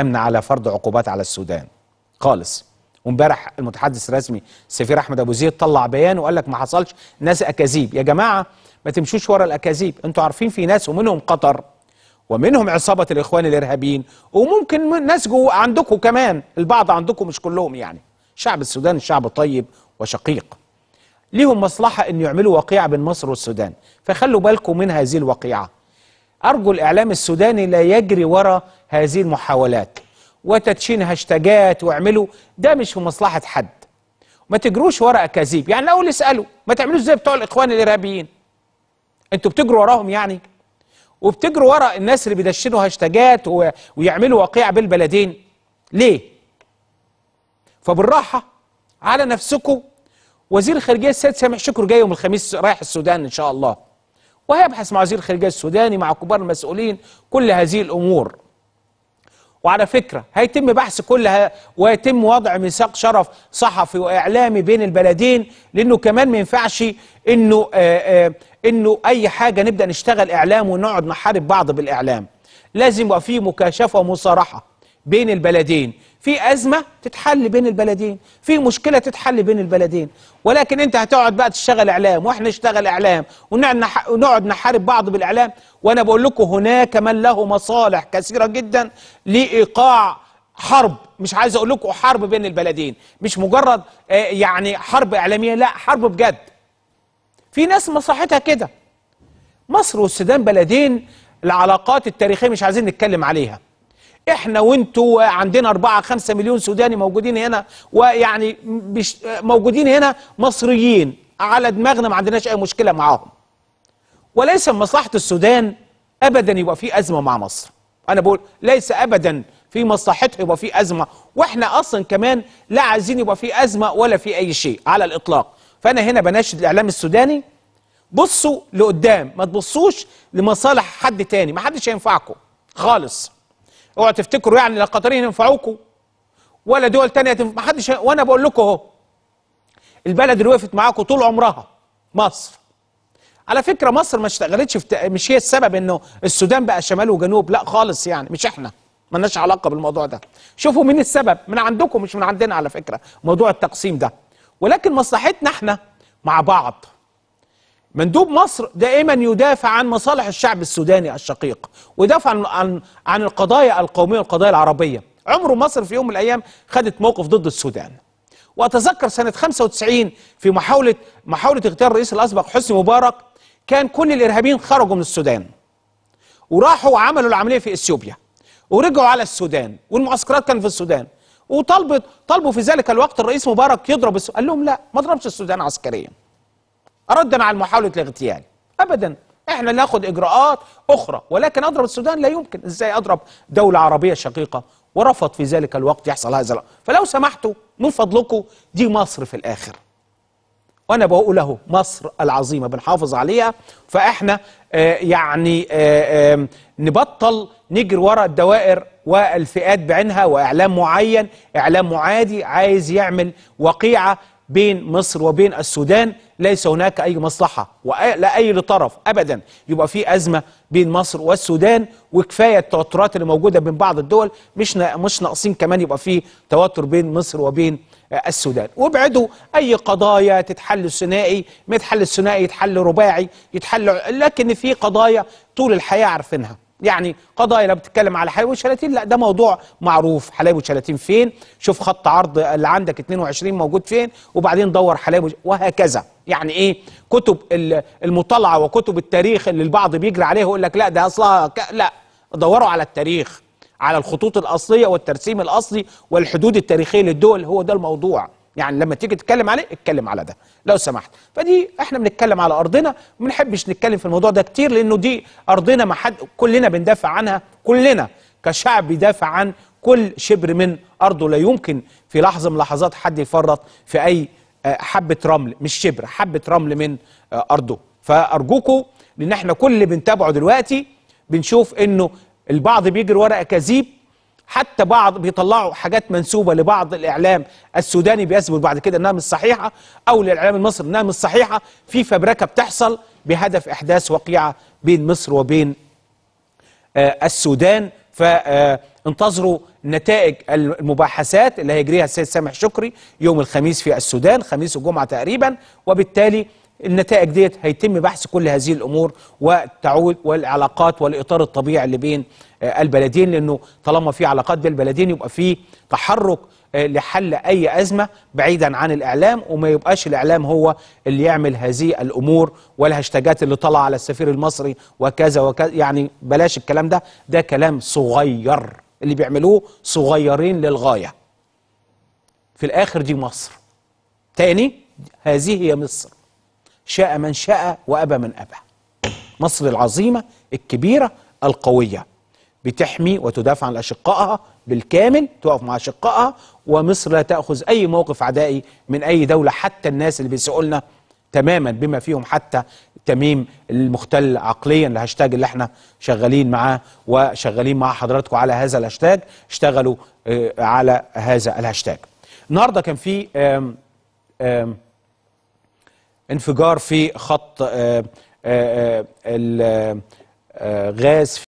امن على فرض عقوبات على السودان خالص وامبارح المتحدث الرسمي السفير احمد ابو زيد طلع بيان وقال لك ما حصلش ناس اكاذيب يا جماعه ما تمشوش ورا الاكاذيب انتوا عارفين في ناس ومنهم قطر ومنهم عصابه الاخوان الارهابيين وممكن ناس جوه عندكم كمان البعض عندكم مش كلهم يعني شعب السودان شعب طيب وشقيق ليهم مصلحه ان يعملوا وقيعه بين مصر والسودان فخلوا بالكم من هذه الوقيعه ارجو الاعلام السوداني لا يجري ورا هذه المحاولات وتدشين هاشتاجات واعملوا ده مش في مصلحة حد ما تجروش ورا اكاذيب يعني الاول اسالوا ما تعملوش زي بتوع الاخوان الارهابيين انتوا بتجروا وراهم يعني وبتجروا ورا الناس اللي بيدشنوا هاشتاجات و... ويعملوا وقيع بالبلدين ليه فبالراحه على نفسكم وزير الخارجيه السيد سامح شكر جاي يوم الخميس رايح السودان ان شاء الله وهيبحث مع وزير الخارجيه السوداني مع كبار المسؤولين كل هذه الامور وعلى فكرة هيتم بحث كل ويتم وضع ميثاق شرف صحفي وإعلامي بين البلدين لأنه كمان ما ينفعش إنه آآ آه، آآ آه، إنه أي حاجة نبدأ نشتغل إعلام ونقعد نحارب بعض بالإعلام لازم يبقى فيه مكاشفة ومصارحة بين البلدين في أزمة تتحل بين البلدين في مشكلة تتحل بين البلدين ولكن أنت هتقعد بقى تشتغل إعلام وإحنا نشتغل إعلام ونقعد نحارب بعض بالإعلام وأنا بقول لكم هناك من له مصالح كثيرة جدا لإيقاع حرب مش عايز أقول لكم حرب بين البلدين مش مجرد آه، يعني حرب إعلامية لا حرب بجد في ناس مصلحتها كده مصر والسودان بلدين العلاقات التاريخية مش عايزين نتكلم عليها احنا وانتوا عندنا 4 5 مليون سوداني موجودين هنا ويعني بش... موجودين هنا مصريين على دماغنا ما عندناش اي مشكله معاهم وليس مصلحه السودان ابدا يبقى في ازمه مع مصر انا بقول ليس ابدا في مصلحته يبقى في ازمه واحنا اصلا كمان لا عايزين يبقى في ازمه ولا في اي شيء على الاطلاق فانا هنا بناشد الاعلام السوداني بصوا لقدام ما تبصوش لمصالح حد تاني ما حدش هينفعكم خالص اوعوا تفتكروا يعني لا قطريين ينفعوكم ولا دول تانية تنفع ما حدش وانا بقول لكم اهو البلد اللي وقفت معاكم طول عمرها مصر على فكره مصر ما اشتغلتش في مش هي السبب انه السودان بقى شمال وجنوب لا خالص يعني مش احنا مالناش علاقه بالموضوع ده شوفوا مين السبب من عندكم مش من عندنا على فكره موضوع التقسيم ده ولكن مصلحتنا احنا مع بعض مندوب مصر دائما يدافع عن مصالح الشعب السوداني الشقيق ويدافع عن عن, عن القضايا القوميه والقضايا العربيه عمر مصر في يوم من الايام خدت موقف ضد السودان واتذكر سنه 95 في محاوله محاوله اغتيال الرئيس الاسبق حسني مبارك كان كل الارهابيين خرجوا من السودان وراحوا وعملوا العمليه في اثيوبيا ورجعوا على السودان والمعسكرات كانت في السودان وطلبوا طلبوا في ذلك الوقت الرئيس مبارك يضرب قال لهم لا ما ضربش السودان عسكريا ردا على محاوله الاغتيال ابدا احنا ناخد اجراءات اخرى ولكن اضرب السودان لا يمكن ازاي اضرب دوله عربيه شقيقه ورفض في ذلك الوقت يحصل هذا الامر فلو سمحتوا من فضلكم دي مصر في الاخر وانا بقول له مصر العظيمه بنحافظ عليها فاحنا آه يعني آه آه نبطل نجري ورا الدوائر والفئات بعينها واعلام معين اعلام معادي عايز يعمل وقيعه بين مصر وبين السودان ليس هناك أي مصلحة ولا أي لطرف أبدا يبقى في أزمة بين مصر والسودان وكفاية التوترات اللي موجودة بين بعض الدول مش مش ناقصين كمان يبقى في توتر بين مصر وبين آه، السودان وابعدوا أي قضايا تتحل ثنائي ما يتحل ثنائي يتحل رباعي يتحل لكن في قضايا طول الحياة عارفينها يعني قضايا لو بتتكلم على حلايب وشلاتين لا ده موضوع معروف حلايب وشلاتين فين شوف خط عرض اللي عندك 22 موجود فين وبعدين دور حلايب وهكذا يعني ايه كتب المطالعه وكتب التاريخ اللي البعض بيجري عليه ويقول لك لا ده اصلها ك... لا دوروا على التاريخ على الخطوط الاصليه والترسيم الاصلي والحدود التاريخيه للدول هو ده الموضوع يعني لما تيجي تتكلم عليه اتكلم على ده لو سمحت فدي احنا بنتكلم على ارضنا وما بنحبش نتكلم في الموضوع ده كتير لانه دي ارضنا ما حد كلنا بندافع عنها كلنا كشعب بيدافع عن كل شبر من ارضه لا يمكن في لحظه من لحظات حد يفرط في اي آه، حبه رمل مش شبر حبه رمل من آه، ارضه فارجوكم لان احنا كل اللي بنتابعه دلوقتي بنشوف انه البعض بيجري ورا اكاذيب حتى بعض بيطلعوا حاجات منسوبه لبعض الاعلام السوداني بيثبت بعد كده انها مش صحيحه او للاعلام المصري انها مش صحيحه في فبركه بتحصل بهدف احداث وقيعه بين مصر وبين آه، السودان فانتظروا آه، نتائج المباحثات اللي هيجريها السيد سامح شكري يوم الخميس في السودان خميس وجمعه تقريبا وبالتالي النتائج ديت هيتم بحث كل هذه الامور وتعود والعلاقات والاطار الطبيعي اللي بين آه، البلدين لانه طالما في علاقات بين البلدين يبقى في تحرك آه، لحل اي ازمه بعيدا عن الاعلام وما يبقاش الاعلام هو اللي يعمل هذه الامور والهاشتاجات اللي طالعه على السفير المصري وكذا وكذا يعني بلاش الكلام ده ده كلام صغير اللي بيعملوه صغيرين للغايه في الاخر دي مصر تاني هذه هي مصر شاء من شاء وأبى من أبى مصر العظيمة الكبيرة القوية بتحمي وتدافع عن أشقائها بالكامل تقف مع أشقائها ومصر لا تأخذ أي موقف عدائي من أي دولة حتى الناس اللي بيسالنا لنا تماما بما فيهم حتى تميم المختل عقليا الهاشتاج اللي احنا شغالين معاه وشغالين مع حضراتكم على هذا الهاشتاج اشتغلوا آه، على هذا الهاشتاج النهارده كان في انفجار في خط آه، آه، آه، غاز